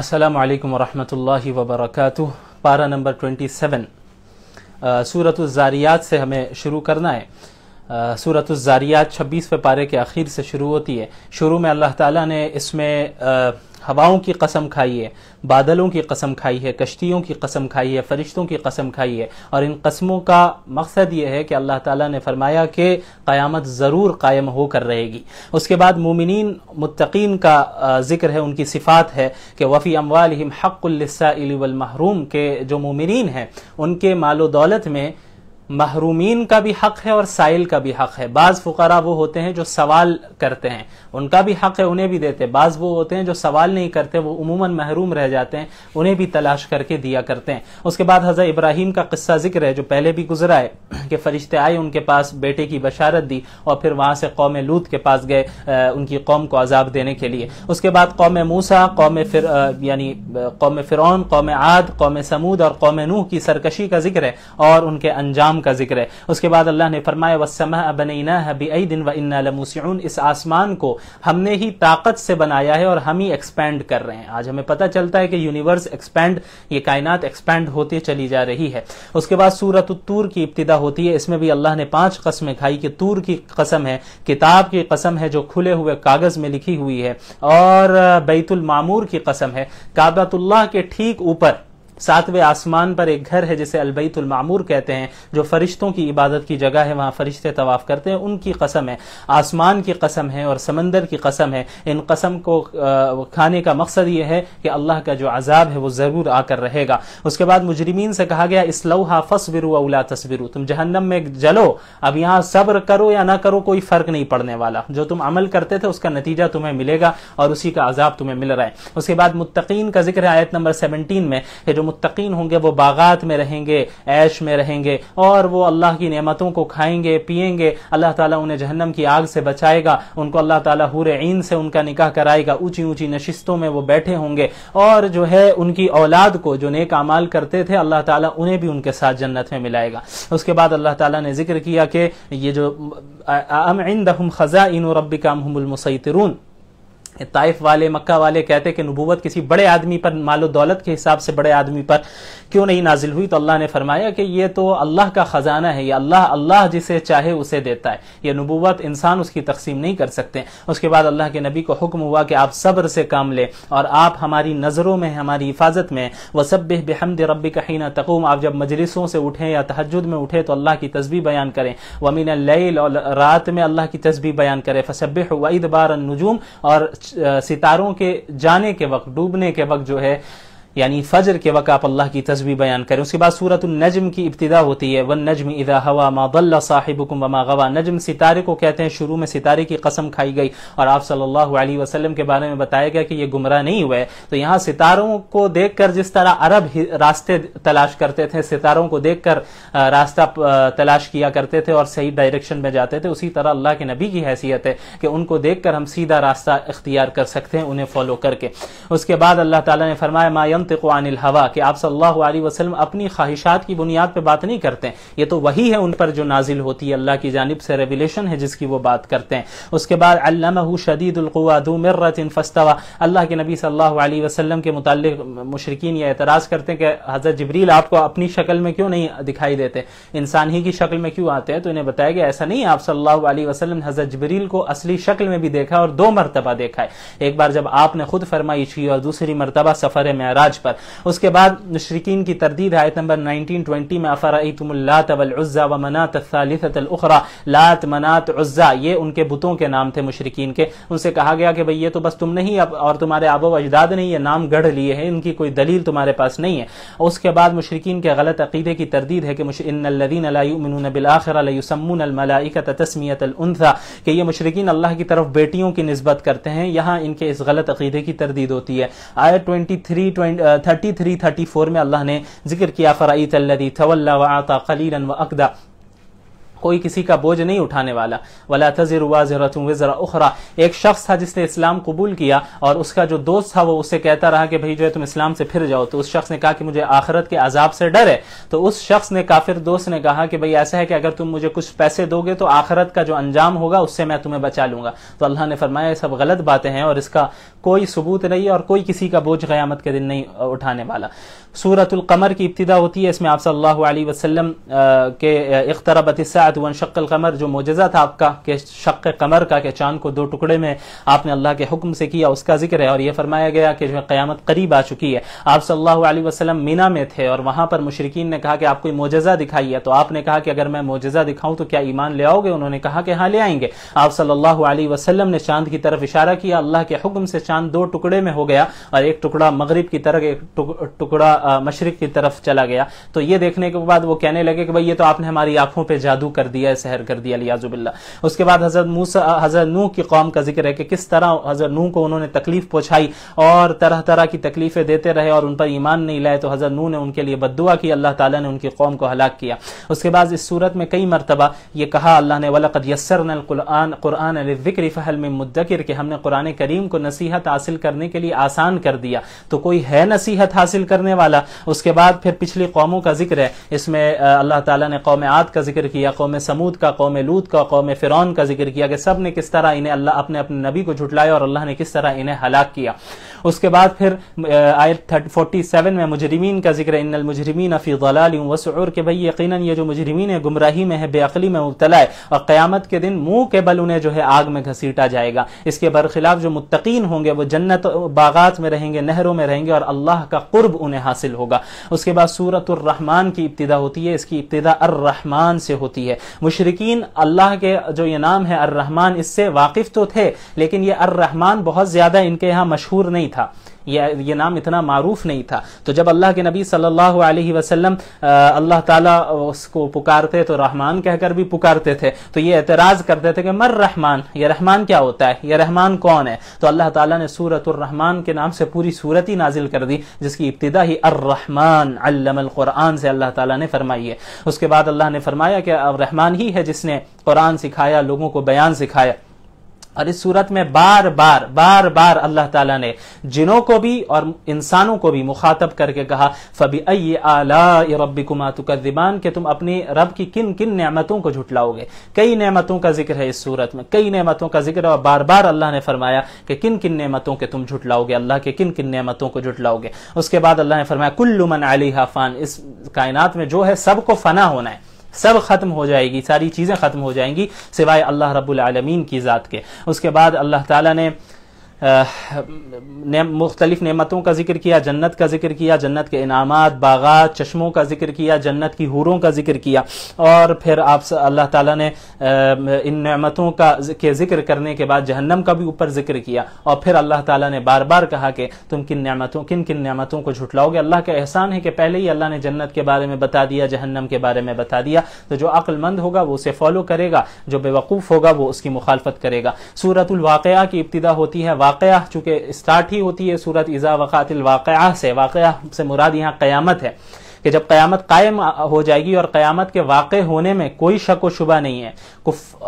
अस्सलाम वालेकुम वरहमतुल्लाहि पारा नंबर 27 सूरत ज़ारियात से हमें शुरू करना है सूरत ज़ारियात छब्बीसवें पारे के आखिर से शुरू होती है शुरू में अल्लाह ताला ने इसमें हवाओं की कसम खाई है बादलों की कसम खाई है कश्तियों की कसम खाई है फरिश्तों की कसम खाई है और इन कसमों का मकसद ये है कि अल्लाह ताला ने फरमाया कि क़यामत ज़रूर कायम होकर रहेगी उसके बाद मोमिन मुतकीन का जिक्र है उनकी सिफात है कि वफ़ी अमवाल हक़ुल्लसाइल महरूम के जो मोमिन हैं उनके मालो दौलत में महरूमीन का भी हक है और साइल का भी हक है बाज फुकारा वो होते हैं जो सवाल करते हैं उनका भी हक है उन्हें भी देते बाज वो होते हैं जो सवाल नहीं करते वो उमूमन महरूम रह जाते हैं उन्हें भी तलाश करके दिया करते हैं उसके बाद हज़रत इब्राहिम का किस्सा जिक्र है जो पहले भी गुजरा है कि फरिश्ते आए उनके पास बेटे की बशारत दी और फिर वहां से कौम लूत के पास गए उनकी कौम को अजाब देने के लिए उसके बाद कौम मूसा कौम फिर यानी कौम फ़िरौन कौम आद कौम समूद और कौम नूह की सरकशी का जिक्र है और उनके अंजाम का जिक्र है उसके बाद अल्लाह ने फरमाया वसमा बनना है बी दिन व इन्ना इस आसमान को हमने ही ताकत से बनाया है और हम ही एक्सपैंड कर रहे हैं आज हमें पता चलता है कि यूनिवर्स एक्सपैंड ये कायनात एक्सपैंड होती चली जा रही है उसके बाद सूरत तूर की इब्तदा होती है इसमें भी अल्लाह ने पांच कस्में खाई कि तूर की कसम है किताब की कसम है जो खुले हुए कागज में लिखी हुई है और बैतुल मामूर की कसम है काबतुल्लाह के ठीक ऊपर सातवें आसमान पर एक घर है जिसे अलबैतुल मामूर कहते हैं जो फरिश्तों की इबादत की जगह है वहां फरिश्ते तवाफ करते हैं उनकी कसम है आसमान की कसम है और समंदर की कसम है इन कसम को खाने का मकसद यह है कि अल्लाह का जो अजाब है वो ज़रूर आकर रहेगा उसके बाद मुजरिमीन से कहा गया इसलोहा फसबिरु अला तस्बिरु तुम जहन्नम में जलो अब यहाँ सब्र करो या ना करो कोई फ़र्क नहीं पड़ने वाला जो तुम अमल करते थे उसका नतीजा तुम्हें मिलेगा और उसी का अजाब तुम्हें मिल रहा है उसके बाद मुतकीन का जिक्र आयत नंबर सेवनटीन में जो मुतकीन होंगे वो बागात में रहेंगे ऐश में रहेंगे और वो अल्लाह की नेमतों को खाएंगे पिएंगे अल्लाह ताला उन्हें जहन्नम की आग से बचाएगा उनको अल्लाह ताला हूर ईन से उनका निकाह कराएगा ऊंची ऊंची नशिस्तों में वो बैठे होंगे और जो है उनकी औलाद को जो नेक अमाल करते थे अल्लाह ताला उन्हें भी उनके साथ जन्नत में मिलाएगा उसके बाद अल्लाह ताला ने जिक्र किया कि ये जो अम इन दहम खजा इन रबी कामहमुलमसतरून ताइफ वाले मक्का वाले कहते कि नबूवत किसी बड़े आदमी पर मालो दौलत के हिसाब से बड़े आदमी पर क्यों नहीं नाजिल हुई तो अल्लाह ने फरमाया कि ये तो अल्लाह का खजाना है ये अल्लाह अल्लाह जिसे चाहे उसे देता है ये नबूवत इंसान उसकी तकसीम नहीं कर सकते उसके बाद अल्लाह के नबी को हुक्म हुआ कि आप सब्र से काम लें और आप हमारी नज़रों में हमारी हिफाजत में वह सब बेहमद रबी ना तकूम आप जब मजलिसों से उठें या तहजद में उठें तो अल्लाह की तस्वीर बयान करें वमीन लईल और रात में अल्लाह की तस्वीर बयान करें फसब वईद बार नजूम और सितारों के जाने के वक्त डूबने के वक्त जो है यानी फजर के वक्त आप अल्लाह की तस्वीर बयान करें उसके बाद सूरत नजम की इब्तदा होती है वन नजम इदा हवा माबल्ला साहिबुकुम वमा गवा नजम सितारे को कहते हैं शुरू में सितारे की कसम खाई गई और आप सल्लल्लाहु अलैहि वसल्लम के बारे में बताया गया कि ये गुमराह नहीं हुए तो यहाँ सितारों को देखकर जिस तरह अरब रास्ते तलाश करते थे सितारों को देखकर रास्ता तलाश किया करते थे और सही डायरेक्शन में जाते थे उसी तरह अल्लाह के नबी की हैसियत है कि उनको देखकर हम सीधा रास्ता इख्तियार कर सकते हैं उन्हें फॉलो करके उसके बाद अल्लाह तला ने फरमाया मायम यंतवानिल हवा कि आप सल्लल्लाहु अलैहि वसल्लम अपनी ख्वाहिशात की बुनियाद पर बात नहीं करते ये तो वही है उन पर जो नाजिल होती है अल्लाह की जानब से रेवलेशन है जिसकी वो बात करते हैं उसके बाद अल्लाह शदीदुलवादिन फस्तवा अल्लाह के नबी सल्लल्लाहु अलैहि वसल्लम के मुतालिक मुशरकिन यह एतराज़ करते हैं कि हज़रत जबरील आपको अपनी शक्ल में क्यों नहीं दिखाई देते इंसान ही की शक्ल में क्यों आते हैं तो इन्हें बताया गया ऐसा नहीं आप सल्लल्लाहु अलैहि वसल्लम हज़रत जबरील को असली शक्ल में भी देखा और दो मरतबा देखा है एक बार जब आपने खुद फरमाइश की और दूसरी मरतबा सफ़र आराज पांच पर उसके बाद मुशरकिन की तरदीद आयत नंबर नाइनटीन ट्वेंटी में अफरातमल्लात व मनात लात मनात उज्जा ये उनके बुतों के नाम थे मुशरकिन के उनसे कहा गया कि भाई ये तो बस तुम नहीं अब और तुम्हारे आबो अजदाद ने यह नाम गढ़ लिए हैं इनकी कोई दलील तुम्हारे पास नहीं है उसके बाद मुशरकिन के गलत अकीदे की तरदीद है कि मुशरदीन बिलाखरसमून अलमलाइकत कि ये मुशरकिन अल्लाह की तरफ बेटियों की नस्बत करते हैं यहां इनके इस गलत अकीदे की तरदीद होती है आयत twenty three thirty three thirty four में अल्लाह ने जिक्र किया फ़राई तल्लदी तवल्ला व आता व अकदा कोई किसी का बोझ नहीं उठाने वाला वाला तजर उखरा एक शख्स था जिसने इस्लाम कबूल किया और उसका जो दोस्त था वो उससे कहता रहा कि भाई जो है तुम इस्लाम से फिर जाओ तो उस शख्स ने कहा कि मुझे आखिरत के अजाब से डर है तो उस शख्स ने काफिर दोस्त ने कहा कि भाई ऐसा है कि अगर तुम मुझे कुछ पैसे दोगे तो आखरत का जो अंजाम होगा उससे मैं तुम्हें बचा लूंगा तो अल्लाह ने फरमाया सब गलत बातें हैं और इसका कोई सबूत नहीं है और कोई किसी का बोझ क्यामत के दिन नहीं उठाने वाला सूरतुल कमर की इब्तदा होती है इसमें आप सल्लल्लाहु वसलम के इख्तरबा आयत वन शक्ल कमर जो मोजा था आपका कि शक कमर का कि चांद को दो टुकड़े में आपने अल्लाह के हुक्म से किया उसका जिक्र है और यह फरमाया गया कि जो क्यामत करीब आ चुकी है आप सल्लल्लाहु वसलम मीना में थे और वहां पर मुशरकिन ने कहा कि आप कोई मोजा दिखाई है तो आपने कहा कि अगर मैं मोजा दिखाऊं तो क्या ईमान ले आओगे उन्होंने कहा कि हाँ ले आएंगे आप सल्लाह वसलम ने चांद की तरफ इशारा किया अल्लाह के हुक्म से चांद दो टुकड़े में हो गया और एक टुकड़ा मगरब की तरफ एक टुकड़ा मशरक की तरफ चला गया तो ये देखने के बाद वो कहने लगे कि भाई ये तो आपने हमारी आंखों पर जादू कर दिया है सहर कर दिया लियाजुबिल्ला उसके बाद हजरत मूसा हजरत नूह की कौम का जिक्र है कि किस तरह हजरत नूह को उन्होंने तकलीफ पहुंचाई और तरह तरह की तकलीफें देते रहे और उन पर ईमान नहीं लाए तो हजरत नूह ने उनके लिए बदुआ की अल्लाह ताला ने उनकी कौम को हलाक किया उसके बाद इस सूरत में कई मरतबा ये कहा अल्लाह ने वलकद यसर कुरान कुरान फ़हल में मुद्दिर के हमने कुरान करीम को नसीहत हासिल करने के लिए आसान कर दिया तो कोई है नसीहत हासिल करने वाला उसके बाद फिर पिछली कौमों का जिक्र है इसमें अल्लाह तौम आद का जिक्र किया कौम समूद का कौम लूत का कौम फ़िरौन का जिक्र किया कि सब ने किस तरह इन्हें अल्लाह अपने अपने नबी को झुटलाया और अल्लाह ने किस तरह इन्हें हलाक किया उसके बाद फिर आयत फोर्टी सेवन में मुजरमीन का जिक्र इन मुजरमीन अफ़ी गलाल वसूर के भाई यकीन ये जो मुजरमीन है गुमराही में है बेअली में मुबतला है और क़्यामत के दिन मुंह के बल उन्हें जो है आग में घसीटा जाएगा इसके बरखिलाफ जो मुतकीन होंगे वो जन्नत बागात में रहेंगे नहरों में रहेंगे और अल्लाह का कुर्ब उन्हें हासिल होगा उसके बाद सूरत रहमान की इब्तदा होती है इसकी इब्तदा अर्रहमान से होती है थे मुशरकिन अल्लाह के जो ये नाम है अर्रहमान इससे वाकिफ तो थे लेकिन ये अर्रहमान बहुत ज्यादा इनके यहाँ मशहूर नहीं था ये ये नाम इतना मारूफ नहीं था तो जब अल्लाह के नबी सल्लल्लाहु अलैहि वसल्लम अल्लाह ताला उसको पुकारते तो रहमान कहकर भी पुकारते थे तो ये एतराज़ करते थे कि मर रहमान ये रहमान क्या होता है ये रहमान कौन है तो अल्लाह ताला ने रहमान के नाम से पूरी सूरत ही नाजिल कर दी जिसकी इब्तदा ही अर्रहमान अल्लमल क़ुरान से अल्लाह ताला ने फरमाई है उसके बाद अल्लाह ने फरमाया कि अब रहमान ही है जिसने कुरान सिखाया लोगों को बयान सिखाया और इस सूरत में बार बार बार बार अल्लाह ताला ने जिनों को भी और इंसानों को भी मुखातब करके कहा फबी अय आला रबी दिबान के तुम अपने रब की किन किन नेमतों को झुटलाओगे कई नेमतों का जिक्र है इस सूरत में कई नमतों का जिक्र और बार बार अल्लाह ने फरमाया कि किन किन नमतों के तुम झुटलाओगे अल्लाह के किन किन नमतों को झुटलाओगे उसके बाद अल्लाह ने फरमाया कुल्लुमन अली हाफान इस कायनात में जो है सबको फना होना है सब खत्म हो जाएगी सारी चीज़ें ख़त्म हो जाएंगी सिवाय अल्लाह रब्बुल आलमीन की ज़ात के उसके बाद अल्लाह ताला ने नेम, मुख्तलिफ नेमतों का जिक्र किया जन्नत का जिक्र किया जन्नत के इनामात बागात चश्मों का जिक्र किया जन्नत की हूरों का जिक्र किया और फिर आप अल्लाह ताला ने इन नेमतों का के जिक्र करने के बाद जहन्नम का भी ऊपर जिक्र किया और फिर अल्लाह ताला ने बार बार कहा कि तुम किन नेमतों किन किन नेमतों को झुटलाओगे अल्लाह का एहसान है कि पहले ही अल्लाह ने जन्नत के बारे में बता दिया जहन्नम के बारे में बता दिया तो जो अक्लमंद होगा वो उसे फॉलो करेगा जो बेवकूफ़ होगा वो उसकी मुखालफत करेगा सूरतुल वाक़ की इब्तदा होती है वाकया चूंकि स्टार्ट ही होती है सूरत इज़ा वक़ातिल वाकया से वाकया से मुराद यहाँ क़यामत है कि जब कयामत कायम हो जाएगी और कयामत के वाक़ होने में कोई शक व शुबा नहीं है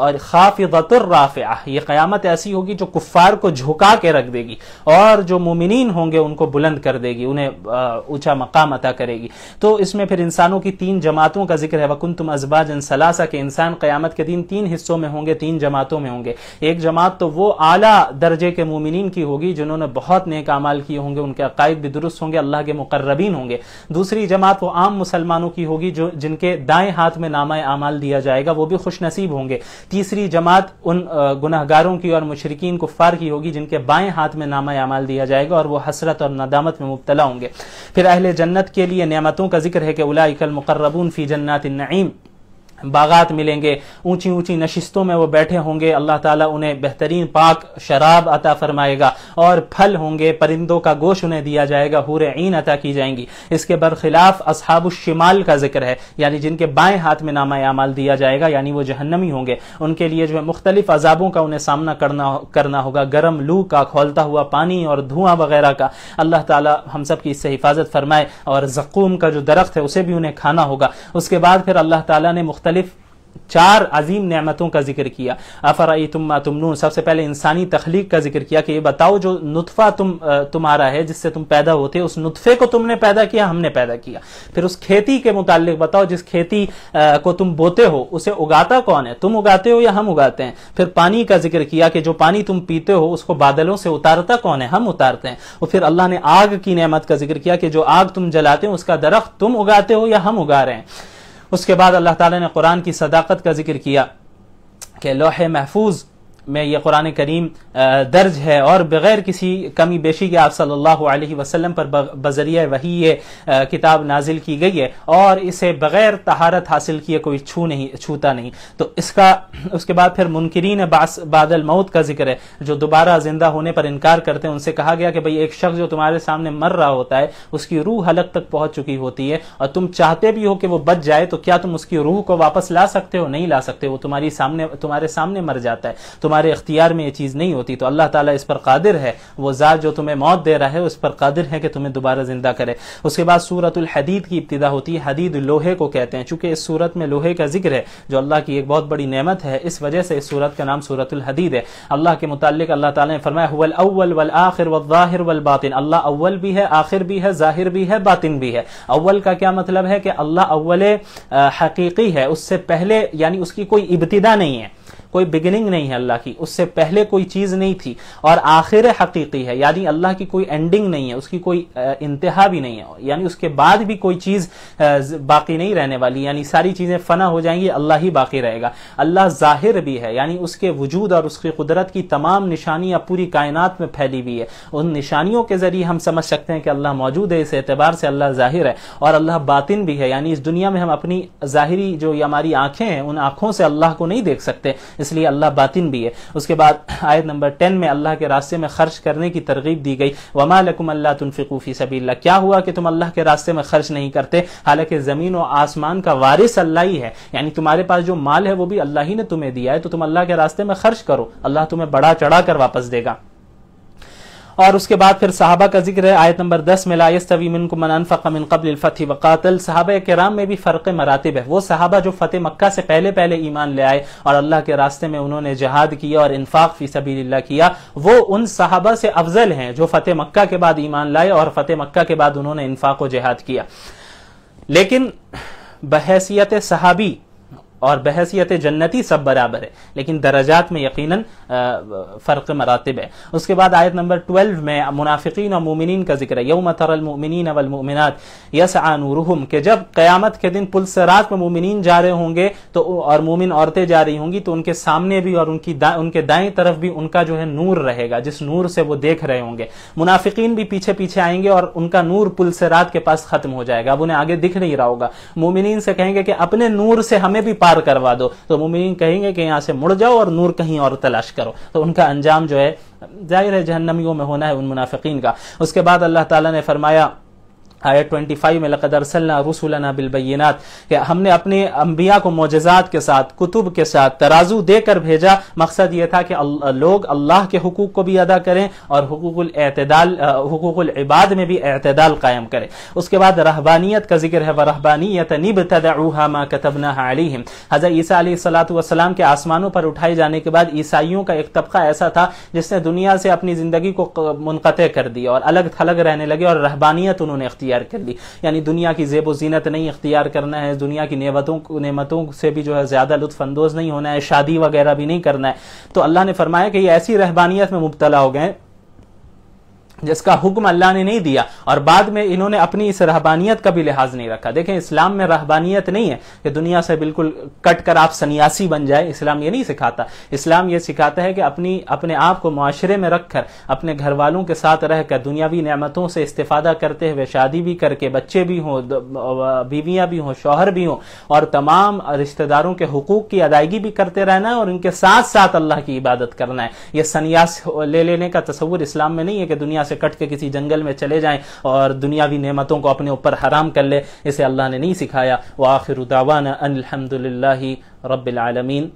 और खाफिरतुर्राफ़िया ये कयामत ऐसी होगी जो कुफ़ार को झुका के रख देगी और जो मुमिन होंगे उनको बुलंद कर देगी उन्हें ऊंचा मकाम अता करेगी तो इसमें फिर इंसानों की तीन जमातों का जिक्र है वकुन तुम अजबाज इन सलासा के इंसान कयामत के दिन तीन हिस्सों में होंगे तीन जमातों में होंगे एक जमात तो वो आला दर्जे के मुमिन की होगी जिन्होंने बहुत नेक अमाल किए होंगे उनके अकायद भी दुरुस्त होंगे अल्लाह के मुकर्रबीन होंगे दूसरी जमात वो तो आम मुसलमानों की होगी जो जिनके दाएं हाथ में नामा आमाल दिया जाएगा वो भी खुश नसीब होंगे तीसरी जमात उन गुनाहगारों की और मुशरकिन फार की होगी जिनके बाएं हाथ में नामा अमाल दिया जाएगा और वह हसरत और नदामत में मुबतला होंगे फिर अहिल जन्नत के लिए नियमतों का जिक्र है कि उलाकल मुकर्रबून फ़ी जन्नत नईम बागात मिलेंगे ऊंची ऊंची नशिस्तों में वो बैठे होंगे अल्लाह ताला उन्हें बेहतरीन पाक शराब अता फरमाएगा और फल होंगे परिंदों का गोश उन्हें दिया जाएगा हूर ईन अता की जाएंगी इसके बरखिलाफ असहाब शिमाल का जिक्र है यानी जिनके बाएं हाथ में नामा अमाल दिया जाएगा यानी वो जहन्नमी होंगे उनके लिए जो है मुख्तलिफ अजाबों का उन्हें सामना करना करना होगा गर्म लू का खोलता हुआ पानी और धुआं वगैरह का अल्लाह ताला हम सब की इससे हिफाजत फरमाए और जकूम का जो दरख्त है उसे भी उन्हें खाना होगा उसके बाद फिर अल्लाह ताला ने मुख्त मुख्तलिफ चार अजीम नियामतों का जिक्र किया अफरा तुम तुमनून सबसे पहले इंसानी तखलीक का जिक्र किया कि ये बताओ जो नुतफ़ा तुम तुम्हारा है जिससे तुम पैदा होते उस नुतफ़े को तुमने पैदा किया हमने पैदा किया फिर उस खेती के मुतालिक बताओ जिस खेती को तुम बोते हो उसे उगाता कौन है तुम उगाते हो या हम उगाते हैं फिर पानी का जिक्र किया कि जो पानी तुम पीते हो उसको बादलों से उतारता कौन है हम उतारते हैं और फिर अल्लाह ने आग की नियामत का जिक्र किया कि जो आग तुम जलाते हो उसका दरख्त तुम उगाते हो या हम उगा रहे हैं उसके बाद अल्लाह ताला ने कुरान की सदाकत का जिक्र किया कि लोहे महफूज में ये कुरान करीम दर्ज है और बग़ैर किसी कमी बेशी के आप सल्लल्लाहु अलैहि वसल्लम पर बजरिया वही ये किताब नाजिल की गई है और इसे बग़ैर तहारत हासिल किए कोई छू नहीं छूता नहीं तो इसका उसके बाद फिर मुनकरीन बादल मौत का जिक्र है जो दोबारा जिंदा होने पर इनकार करते हैं उनसे कहा गया कि भाई एक शख्स जो तुम्हारे सामने मर रहा होता है उसकी रूह हलक तक पहुंच चुकी होती है और तुम चाहते भी हो कि वो बच जाए तो क्या तुम उसकी रूह को वापस ला सकते हो नहीं ला सकते वो तुम्हारी सामने तुम्हारे सामने मर जाता है तुम्हारे हमारे इख्तियार में ये चीज़ नहीं होती तो अल्लाह ताला इस पर कादिर है वो ज़ात जो तुम्हें मौत दे रहा है उस पर कादिर है कि तुम्हें दोबारा ज़िंदा करे उसके बाद सूरतुल हदीद की इब्तदा होती है हदीद लोहे को कहते हैं चूंकि इस सूरत में लोहे का जिक्र है जो अल्लाह की एक बहुत बड़ी नेमत है इस वजह से इस सूरत का नाम सूरतुल हदीद है अल्लाह के मुतालिक अल्लाह ताला ने फरमाया हुल अव्वल वल आखिर वल ज़ाहिर वल बातिन अल्लाह अव्वल भी है आखिर भी है ज़ाहिर भी है बातिन भी है अव्वल का क्या मतलब है कि अल्लाह अव्वल हकीकी है उससे पहले यानी उसकी कोई इब्तदा नहीं है कोई बिगिनिंग नहीं है अल्लाह की उससे पहले कोई चीज़ नहीं थी और आखिर हकीकी है यानी अल्लाह की कोई एंडिंग नहीं है उसकी कोई इंतहा भी नहीं है यानी उसके बाद भी कोई चीज़ बाकी नहीं रहने वाली यानी सारी चीज़ें फना हो जाएंगी अल्लाह ही बाकी रहेगा अल्लाह जाहिर भी है यानी उसके वजूद और उसकी कुदरत की तमाम निशानियां पूरी कायनात में फैली हुई है उन निशानियों के जरिए हम समझ सकते हैं कि अल्लाह मौजूद है इस एतबार से अल्लाह जाहिर है और अल्लाह बातिन भी है यानी इस दुनिया में हम अपनी जाहिरी जो हमारी आंखें हैं उन आंखों से अल्लाह को नहीं देख सकते इसलिए अल्लाह बातिन भी है उसके बाद आयत नंबर टेन में अल्लाह के रास्ते में खर्च करने की तरगीब दी गई वमालकुम अल्लाह तुनफिकूफ़ी सबील्ला क्या हुआ कि तुम अल्लाह के रास्ते में खर्च नहीं करते हालांकि ज़मीन और आसमान का वारिस अल्लाह ही है यानी तुम्हारे पास जो माल है वो भी अल्लाह ही ने तुम्हें दिया है तो तुम अल्लाह के रास्ते में खर्च करो अल्लाह तुम्हें बड़ा चढ़ा कर वापस देगा और उसके बाद फिर साहबा का जिक्र है आयत नंबर दस में लास्तवी मिन कुमन अनफ़ा मिन कबल वक़ातल साहब कराम में भी फ़र्क मरातब है वो साहबा जो फ़तेह मक्का से पहले पहले ईमान ले आए और अल्लाह के रास्ते में उन्होंने जहाद किया और इन्फाक फ़ी सभी किया वो उन साहबा से अफजल हैं जो फ़तेह मक्का के बाद ईमान लाए और फ़तेह मक्का के बाद उन्होंने इन्फाक व जहाद किया लेकिन बहसीत सहाबी और बहसीत जन्नती सब बराबर है लेकिन दर्जात में यकीन फ़र्क मरातब है उसके बाद आयत नंबर ट्वेल्व में मुनाफिकीन और मोमिन का जिक्र है यौम तरमिन अवलमिनत यस आनूरहम के जब क्यामत के दिन पुल में मोमिन जा रहे होंगे तो और मोमिन औरतें जा रही होंगी तो उनके सामने भी और उनकी दा, उनके दाएं तरफ भी उनका जो है नूर रहेगा जिस नूर से वो देख रहे होंगे मुनाफिकीन भी पीछे पीछे आएंगे और उनका नूर पुल रात के पास ख़त्म हो जाएगा अब उन्हें आगे दिख नहीं रहा होगा मोमिन से कहेंगे कि अपने नूर से हमें भी पार करवा दो तो मुमिन कहेंगे कि यहाँ से मुड़ जाओ और नूर कहीं और तलाश करो तो उनका अंजाम जो है जाहिर है जहन्नमियों में होना है उन मुनाफिकीन का उसके बाद अल्लाह ताला ने फरमाया आयत 25 में लकदरसल्ला रसुलना बिलबैनात हमने अपने अम्बिया को मोजात के साथ कुतुब के साथ तराजू देकर भेजा मकसद ये था कि लोग अल्लाह के हकूक को भी अदा करें और हकूक़ल हकूक़ल इबाद में भी अतदाल कायम करें उसके बाद रहबानियत का जिक्र है व रहबानियत निब तदा कतबना अलीम हज़र ईसा सलातम के आसमानों पर उठाए जाने के बाद ईसाइयों का एक तबका ऐसा था जिसने दुनिया से अपनी ज़िंदगी को मुनक़ कर दिया और अलग थलग रहने लगे और रहबानियत उन्होंने अख्तियार इख्तियार कर ली यानी दुनिया की जेब जीनत नहीं इख्तियार करना है दुनिया की नेमतों नेमतों से भी जो है ज़्यादा अंदोज नहीं होना है शादी वगैरह भी नहीं करना है तो अल्लाह ने फरमाया कि ये ऐसी रहबानियत में मुबतला हो गए जिसका हुक्म अल्लाह ने नहीं दिया और बाद में इन्होंने अपनी इस रहबानियत का भी लिहाज नहीं रखा देखें इस्लाम में रहबानियत नहीं है कि दुनिया से बिल्कुल कट कर आप सन्यासी बन जाए इस्लाम ये नहीं सिखाता इस्लाम ये सिखाता है कि अपनी अपने आप को माशरे में रखकर अपने घर वालों के साथ रहकर दुनियावी नियामतों से इस्तेफादा करते हुए शादी भी करके बच्चे भी हों बीवियां भी हों शौहर भी हों और तमाम रिश्तेदारों के हकूक की अदायगी भी करते रहना है और उनके साथ साथ अल्लाह की इबादत करना है यह सन्यास ले लेने का तस्वूर इस्लाम में नहीं है कि दुनिया से कट के किसी जंगल में चले जाएं और दुनियावी नेमतों को अपने ऊपर हराम कर ले इसे अल्लाह ने नहीं सिखाया वाखिर दावाना अनिलहमदिल्ला रबालमीन